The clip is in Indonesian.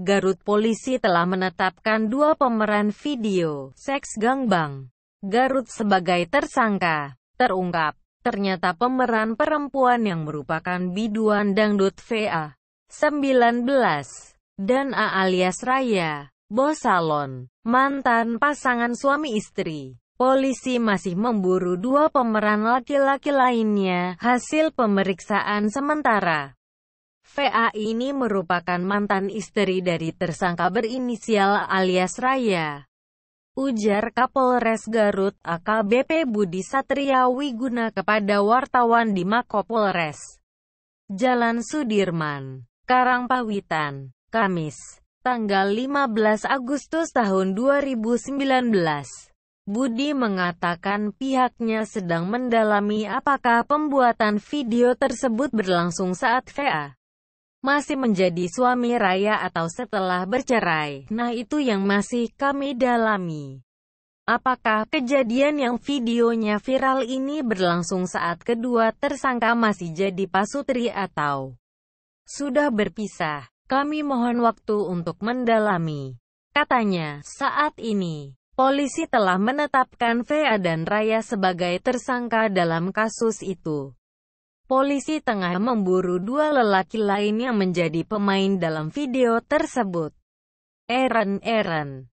Garut polisi telah menetapkan dua pemeran video seks gangbang Garut sebagai tersangka. Terungkap, ternyata pemeran perempuan yang merupakan biduan dangdut VA 19 dan A alias Raya, bos salon, mantan pasangan suami istri. Polisi masih memburu dua pemeran laki-laki lainnya hasil pemeriksaan sementara. VA ini merupakan mantan istri dari tersangka berinisial alias Raya. Ujar Kapolres Garut AKBP Budi Satria Wiguna kepada wartawan di Makopolres Jalan Sudirman, Karangpawitan, Kamis, tanggal 15 Agustus tahun 2019. Budi mengatakan pihaknya sedang mendalami apakah pembuatan video tersebut berlangsung saat VA masih menjadi suami raya atau setelah bercerai. Nah itu yang masih kami dalami. Apakah kejadian yang videonya viral ini berlangsung saat kedua tersangka masih jadi pasutri atau sudah berpisah? Kami mohon waktu untuk mendalami. Katanya, saat ini, polisi telah menetapkan Vea dan Raya sebagai tersangka dalam kasus itu. Polisi tengah memburu dua lelaki lain yang menjadi pemain dalam video tersebut. Eren Eren